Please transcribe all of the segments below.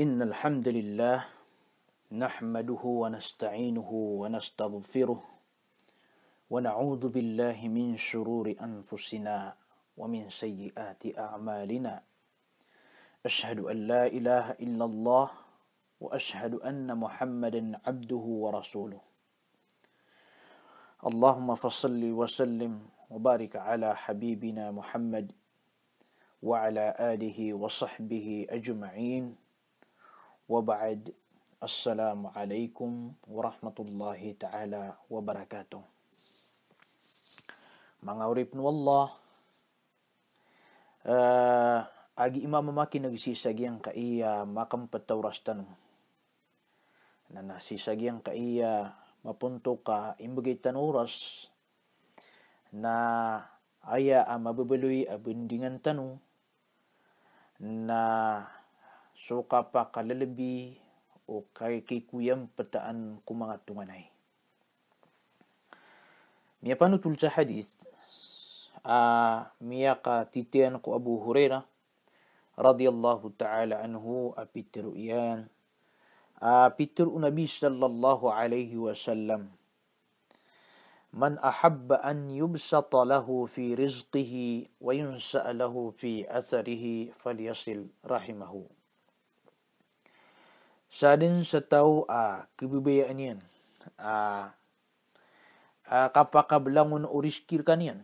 إن الحمد لله نحمده ونستعينه ونستغفره ونعوذ بالله من شرور أنفسنا ومن سيئات أعمالنا أشهد أن لا إله إلا الله وأشهد أن محمدا عبده ورسوله اللهم فصل وسلم وبارك على حبيبنا محمد وعلى آله وصحبه أجمعين وبعد السلام عليكم ورحمة الله تعالى وبركاته Mga urip ni Allah, uh, agi imamamaki nagsisagyan ka iya makampatawrastan na nasisagyan ka iya mapunto ka imbagay tanuras na aya ang mababaluy abundingan tanong na suka pa kalalabi o kay kikuyam pataan kumangat tunganay. Miya panutul sa hadith, uh, mia ka titian ko Abu Huraira, radiyallahu ta'ala anhu, apitiru iyan, apitiru nabi sallallahu alaihi wasallam, من أحب أن يبسط له في رزقه وينسأ له في أثره فليصل رحمه sadin setahu a ah, kebibaya anian ah, a ah, a kapaka belangun uriskir kanian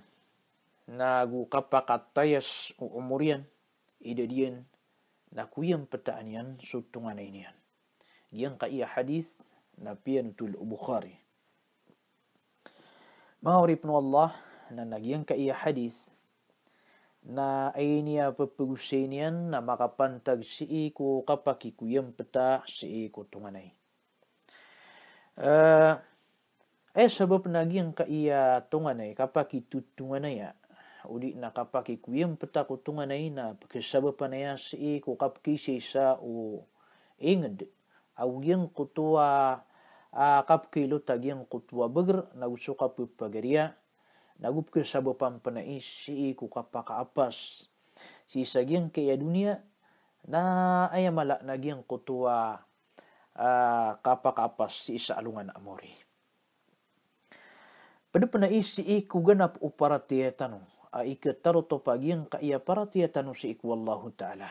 nagu kapaka tayas umurian idadian nakuyam petanian sutungan inian yang ka iya hadis napian tul bukhari Mauripnu Allah nan nagiyan ka iya hadis na ainia papagusenian na makapantag si iko ku ikuyam peta si iko tunganay. Uh, eh, eh sabab naging kaiya tunganay kapag itutunganay ya uli na ku ikuyam peta ko tunganay na pagkasabapanaya si iko kapki sa o ingad awyang kutuwa uh, kapkilo tagyang kutuwa bagr na usuka pagpagaria nagupke sabo pampanais si iku kapakaapas si sagyang kaya dunia na ayamala naging kutua uh, ah, kapakaapas si isa alungan amori. Pada panais si iku ganap upara tiya ah, tanong, a ikataro to pagyang kaya para tiya tanong si iku Allahu Ta'ala.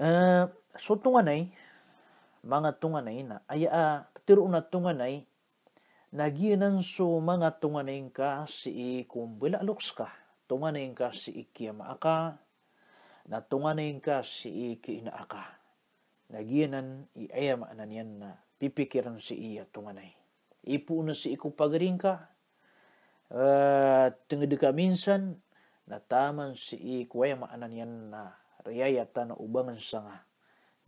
Uh, so tunganay, mga tunganay na, ay uh, tiro na tunganay, naginan so mga tunganing ka si ikumbilaloks ka, tunganing ka si ikiyamaaka, na tunganing ka si ikinaaka. Naginan iayama na niyan na pipikiran si iya tunganay. Ipo na si ikupagaring ka, uh, tengedi ka minsan, na taman si ikuayama na niyan na riyayata na ubangan sanga,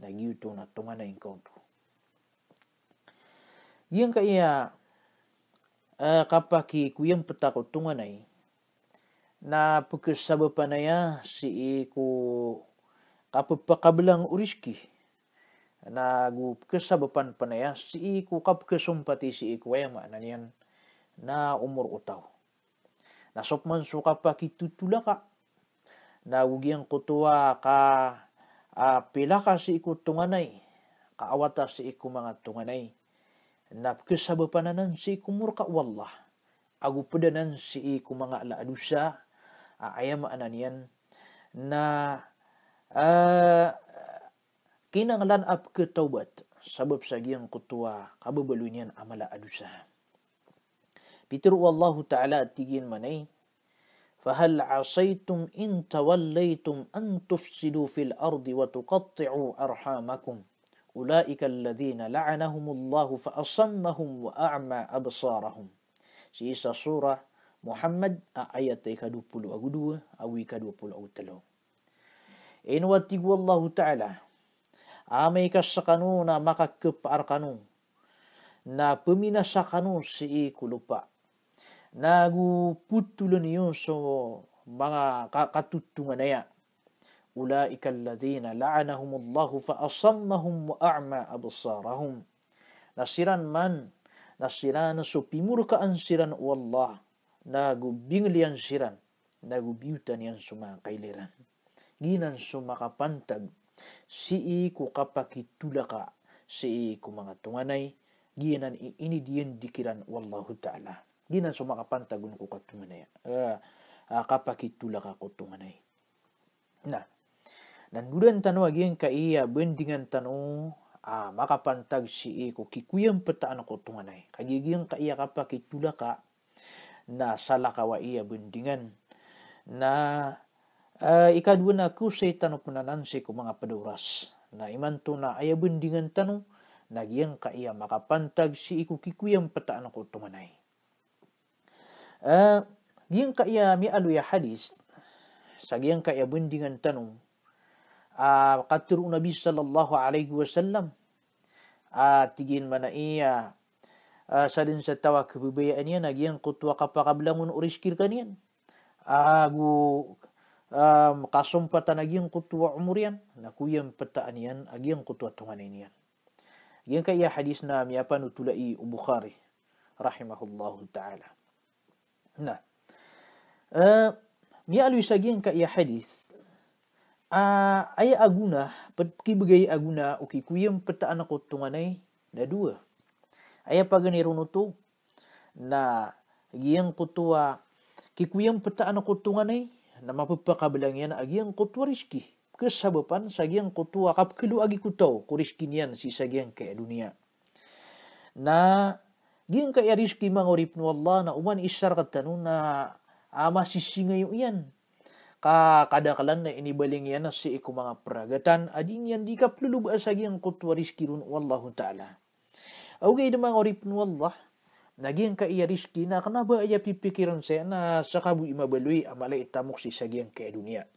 nagyuto na tunganay ka. Yan kaya uh, kapaki kuyang patakot tunganay na pagkasaba pa na si ko kapapakabilang uriski na kasabapan pa na ya si ko kapkasumpati si ko ay na na umur utaw nasop man so kapakitutula ka na ugiang kutuwa ka uh, pila ka si ko tunganay kaawata si ko mga tunganay napke pananan si kumurka wallah agu pedanan si ala adusa ayam ah, ananian na uh, ah, ngalan ap ke taubat sabab sagiang kutua balunian amala adusa Peter wallahu ta'ala tigin manai فهل عصيتم إن توليتم أن تفسدوا في الأرض وتقطعوا أرحامكم ؟ أولئك الذين لعنهم الله فأصمهم وأعمى أبصارهم Sisa surah Muhammad ayat ke-22 awi ke-23 In watiqallahu ta'ala amai kasakanuna maka keparkanu na peminasakanu si kulupa nagu putulun yun so mga katutungan na أولئك الذين لعنهم الله فأصمهم وأعمى أبصارهم nasiran man nasiran supimur ka ansiran wallah nagubing liyan siran nagubiutan yan sumakailiran ginan sumakapantag si ku kapakitula ka si ku mga tunganay ginan ini diyan dikiran wallahu ta'ala ginan sumakapantagun ko katunganay uh, eh, uh, ah, kapakitula ka ko tunganay na Nandudan tano agian ka iya bendingan tano ah, makapantag si iko kikuyang pataan ko tunganay. Kagigiyan ka iya kapa kitula ka na salakawa iya bendingan na uh, ikadwa na kusay tano punanansi ko mga paduras na imanto na aya bendingan tano nagiyang ka iya makapantag si iko kikuyang pataan ko tunganay. Uh, giyang ka iya mi aluya hadis sa giyang ka iya bendingan tanong آه، قطر النبي صلى الله عليه وسلم آه، تجين من أي آه، سادن ستوا كببي أني أنا جين قط وقف قبل أن أريش كيركنين أبو قاسم بتا نجين قط وعمريان نكويم بتا أنيان أجين قط وتوانينيان جين كأي حديث نام يابان تلاقي رحمه الله تعالى نعم ميالو يسجين كأي حديث a ah, aya aguna petki bagai aguna uki kuyem peta anak utunganai da dua aya pagani runutu na giyang kutua kikuyang peta anak utunganai na mapapakabalang yan agiang kutua riski kesabapan sagiyang kutua kapkilu agi kutau kuriskin yan si sagiang ke dunia na giyang kaya riski mangorip nu Allah na uman isar katanu na ama ah, sisingay yan Ka kadakalan na inibalingyan na si iku mga peragatan adin yan di ka plulubasagi ang kutwa rizkirun wallahu ta'ala. Okay na mga oripun wallah, naging ka iya rizki na kanaba iya pipikiran saya na sa kabu imabaloy amalay itamok si sagiang kaya dunia.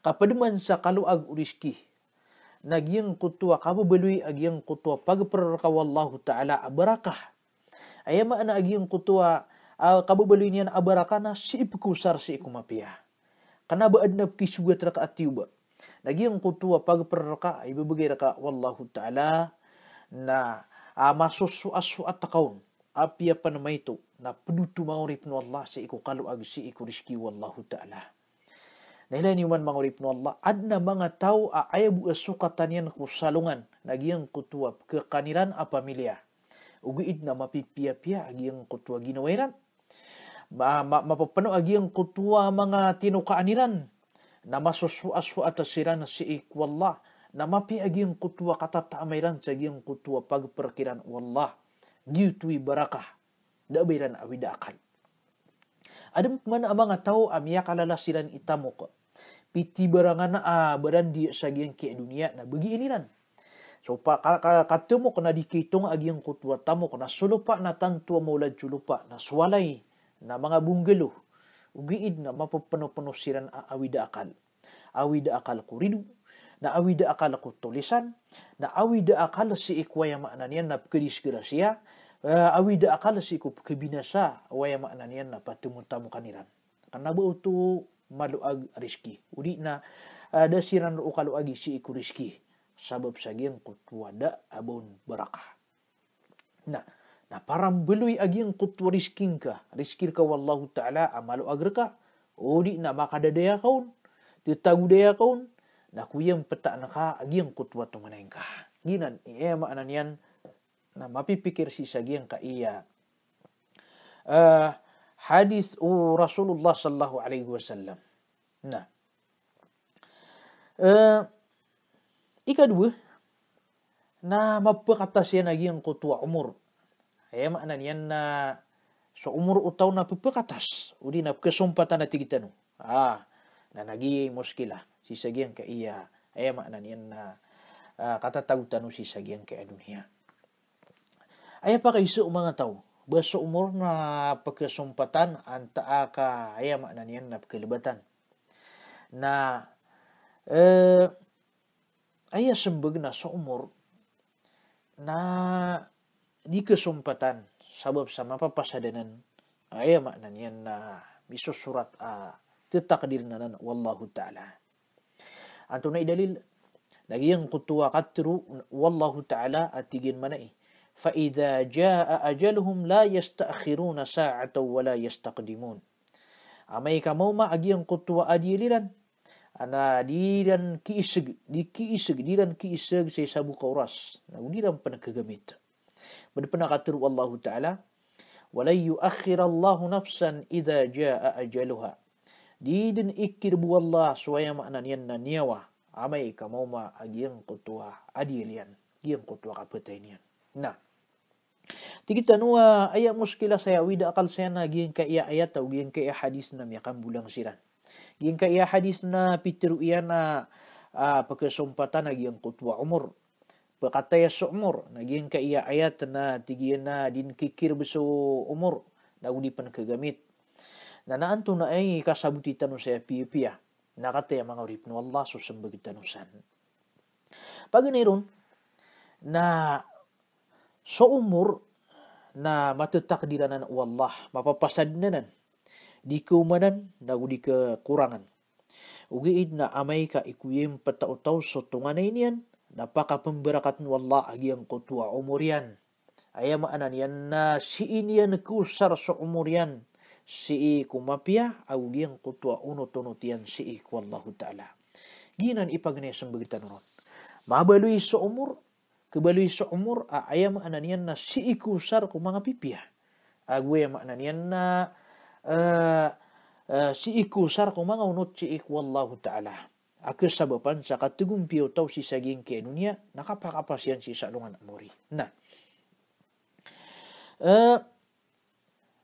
Kapaduman sa kaluag rizki, naging kutwa kababaloy agyang kutwa pagperka wallahu ta'ala abarakah. Ayama na agyang kutwa uh, ah, kababaloy niyan abarakah na si ipkusar si ikumapiyah kanaba adna kishuga traka atiuba nagiyang kutuwa iba ibibigay raka wallahu ta'ala na uh, ah, masusu asu at takaun apia pa itu na penutu maurip no Allah si iku kalu ag si iku rizki wallahu ta'ala Nahila ni man mangurip no Allah adna mga ah, ayabu aayabu asukatan yan kusalungan nagiyang kutuwa kekaniran apamilya ugi idna mapipia-pia agiyang kutuwa ginawiran ma, ma, mapapano agi ang kutua mga tinukaaniran na nama sua at siran si ikwallah na mapi agi ang kutua katatamayran sa agi ang kutua pagperkiran wallah giyutui barakah da biran awida akal adam man mga tao amya kalala siran itamo ko piti barangan na ah, baran di sa agi ang dunia na iniran So pa katumo kana dikitung agi ang kutuwa tamo na sulupa na tantua maulad sulupa na swalay na mga bunggalo ug giid na mapapano-pano siran a awida akal awida akal ko ridu na awida akal ko tulisan na awida akal si ikwaya maananian na pkedisgrasya uh, eh, awida akal si ko kebinasa waya maananian na patumuntamo kaniran kana ba maluag riski udi na uh, siran ro agi si iku riski sabab sagyang kutwada abon barakah nah nah parang belui agi yang kutwa Riskir riskirka wallahu ta'ala amalu agreka odi oh, na makadadaya kaun titagu daya kaun na kuyang peta na ka agi yang kutwa kah ginan eh, iya maanan yan na mapipikir si sagi yang ka iya uh, eh, hadis uh, Rasulullah sallallahu alaihi wasallam nah uh, eh, ika dua nah mapakata siya nagi yang kutwa umur he eh, na so umur utau na pupakatas udi na kesumpatan na tigitanu ah na nagi muskila si sagiang eh, ka iya he ma'ananiyanna uh, kata tau tanu si sagiang ke dunia ayah pa kaisu umanga tao baso umur na pagkasumpatan anta aka ayah nian na pagkalibatan na eh, ayah sembag na sa umur na di kesempatan sebab sama apa pasadenan ayat ah, maknanya na miso surat a ah, tetakdir nanan wallahu taala antu nai dalil lagi yang kutua katru wallahu taala atigin mana i fa idza jaa ajaluhum la yastakhiruna sa'ata wa la yastaqdimun amai ah, kamu ma agi yang kutua adililan ana di dan ki iseg di ki iseg di dan ki iseg saya sabu kauras nah di dan pernah kegemitan Benda kata Allah Ta'ala, وَلَيْ يُؤَخِّرَ اللَّهُ نَفْسًا إِذَا جَاءَ أَجَلُهَا Didin ikir buallah suaya makna yan na niyawa amai kamauma agiyang kutuwa adilian giyang kutuwa kapataynian. Nah, Tikita nuwa ayat muskilah saya wida akal saya na giyang ka iya ayat tau giyang ka iya hadis na bulang siran. Giyang ka iya hadis na pitiru iya na uh, pakesumpatan na giyang kutuwa umur Berkata ya umur, Nagian ka iya ayat na na din kikir beso umur. Naudipan kegamit. Na naanto na ay kasabutitan sa piya-piya. Nakata ya mga urip no Allah susambagitanusan. So run, na sa umur na matatakdiranan o Allah, mapapasadnanan, di kumanan na kurangan. kekurangan. Ugiid na amay ka ikuyim patautaw sa tunganay niyan, napaka pemberkatan wallah agi yang kutua umurian ayam anan yan na si ini yan kusar so umurian si kumapia au gi yang kutua unutunutian si si wallahu ta'ala ginan ipagne sembegitan ron mabalui so umur kebalui so umur ayam anan yan na eh, eh, si kusar kumanga pipia ague maknan yan na uh, uh, si ikusar kumanga unut si wallahu ta'ala Aku sabapan sa tugum piyo tau si saging kenunya, dunia nakapakapasyan si salongan amori. Nah, Uh,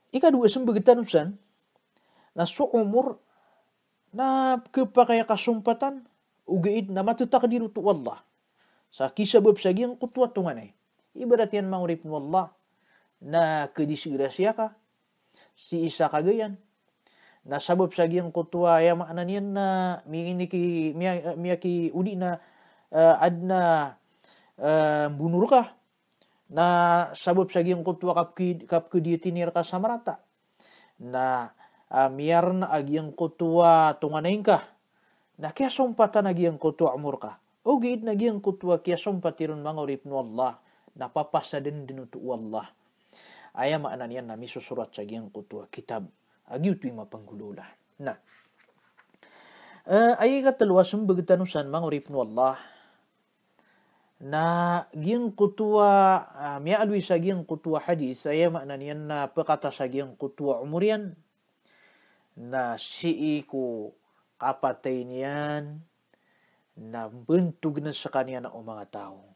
ika dua kita usan na so umur na kepakaya kasumpatan ugeit na diru tu Allah. Sa kisabab kutuat tungan eh. Ibarat yan maurip Allah na kedisigrasya ka si isa kagayan Ya, na eh, eh, sabab sagi ang kutuwa ya yan na eh, miyaki ki udi na uh, adna uh, bunur ka na sabab sa giyang kutuwa kapki kapki di tinir ka sa oh, marata na uh, miyar na agiyang ang kutuwa ka na kaya sumpatan na ang kutuwa amur ka o giyid na giyang ang kutuwa kaya sumpatiron mga urip na Allah napapasa din dinutu Allah ayam yan na misusurat sa giyang kutuwa kitab agiutuy mapanggulula. Na, uh, ay katalwa sumbagtanusan mga urip no Allah na giyang kutwa uh, miya alwi sa giyang kutwa hadis ay makna niyan na pakata sa giyang kutwa umurian na si ko kapatay niyan na bentug na sa kanya na o mga tao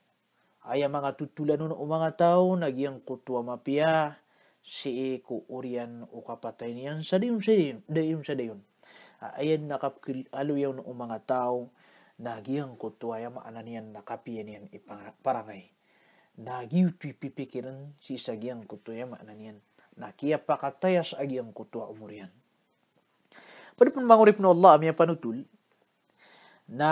ay ang mga tutulanon o mga tao na giyang kutwa mapia si ku urian ukapatay niyan sa diyon sa diyon, dayon sa diyon. Ayan nakapkialuyaw ng mga tao, nagiyang kutuaya maanan niyan nakapiyan niyan iparangay. Nagiyu pipipikiran si sagiyang kutuaya maanan niyan. Nakiya pakatayas agiyang kutua umurian. Pada pun mangurip na Allah amya panutul na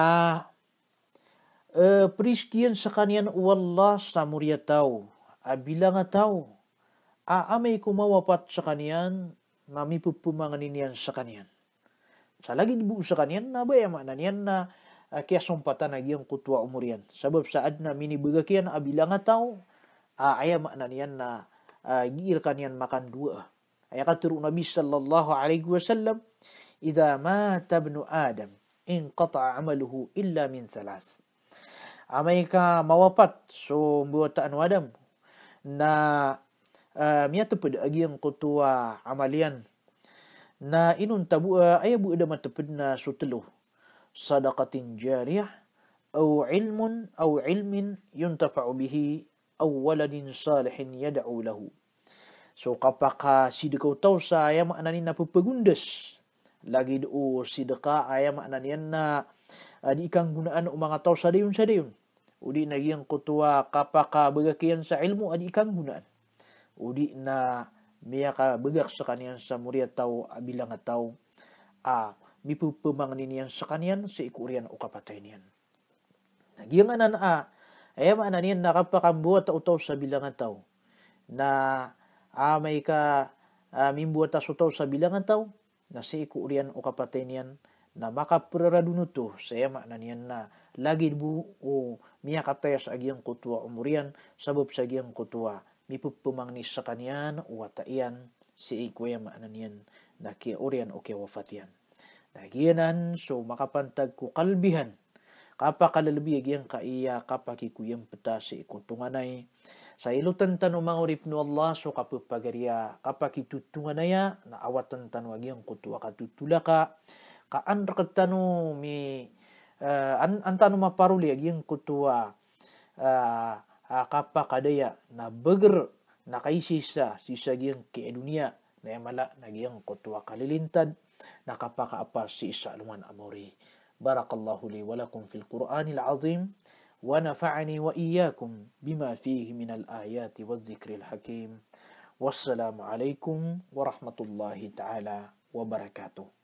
uh, periskian sekanian uallah samuria tau abila nga tau aamei kumawapat sa kanian, nami pupumanganinian sa kanian. Sa lagi dibu sa kanian, nabaya mananian na uh, kaya sumpatan nagiyang kutwa umurian. Sabab saad na minibagakian abilang tao, uh, aya mananian na uh, giir kanian makan dua. Aya katuru Nabi sallallahu alaihi wasallam, Ida ma tabnu Adam, in qata amaluhu illa min thalas. Amay ka mawapat, so mbuwataan wadam, na Ah, mia tepud agi yang kutua amalian. Na inun tabu ah, ayah bu ada mata pedna ah, sutelu. Sadaqatin jariah. Au ilmun au ilmin yuntafa'u bihi. Au waladin salihin yada'u lahu. So kapaka sidikau tau saya maknani na pepegundes. Lagi do oh, sidika ayah maknani na di ikang gunaan umang atau sadayun sadayun. Udi nagi yang kutua kapaka bagakian sa ilmu adi ikang gunaan. udi na miya ka begak sa kaniyan sa muria tao abilang tao a mipupumanganin niyan sa kaniyan sa ikurian o kapatay niyan. Nagiyang a ayam anan niyan nakapakambuwa tao tao sa bilangan tao na a may ka a, mimbuwa tao sa bilangan tao na sa ikurian o kapatay niyan na makapuraradunuto sa yama na niyan na lagi bu o miya kataya sa agiyang kutwa umurian sabab sa agiyang kutwa mipu pumang ni sakanian wataian si ikuya ma'ananian na orian oke wafatian. Nagiyanan so makapantag ko kalbihan kapa kalalabiyag yang kaiya kapa kikuyang peta si ikutunganay. Sa ilutan tanu mangurip no Allah so kapapagariya kapa kitutunganaya na awatan eh, tanu agyang kutuwa katutulaka kaan rakatanu mi uh, an antanu maparuli agyang kutuwa uh, eh, a kadaya na beger, na kaisisa sisaging ke dunia na emala nagiyang kutwa kalilintad na kappa kaapa si isa luman amori. Barakallahu li walakum fil Qur'anil azim wa nafa'ani wa iyyakum bima fihi minal ayati wa zikril hakim. Wassalamu alaikum warahmatullahi ta'ala wabarakatuh.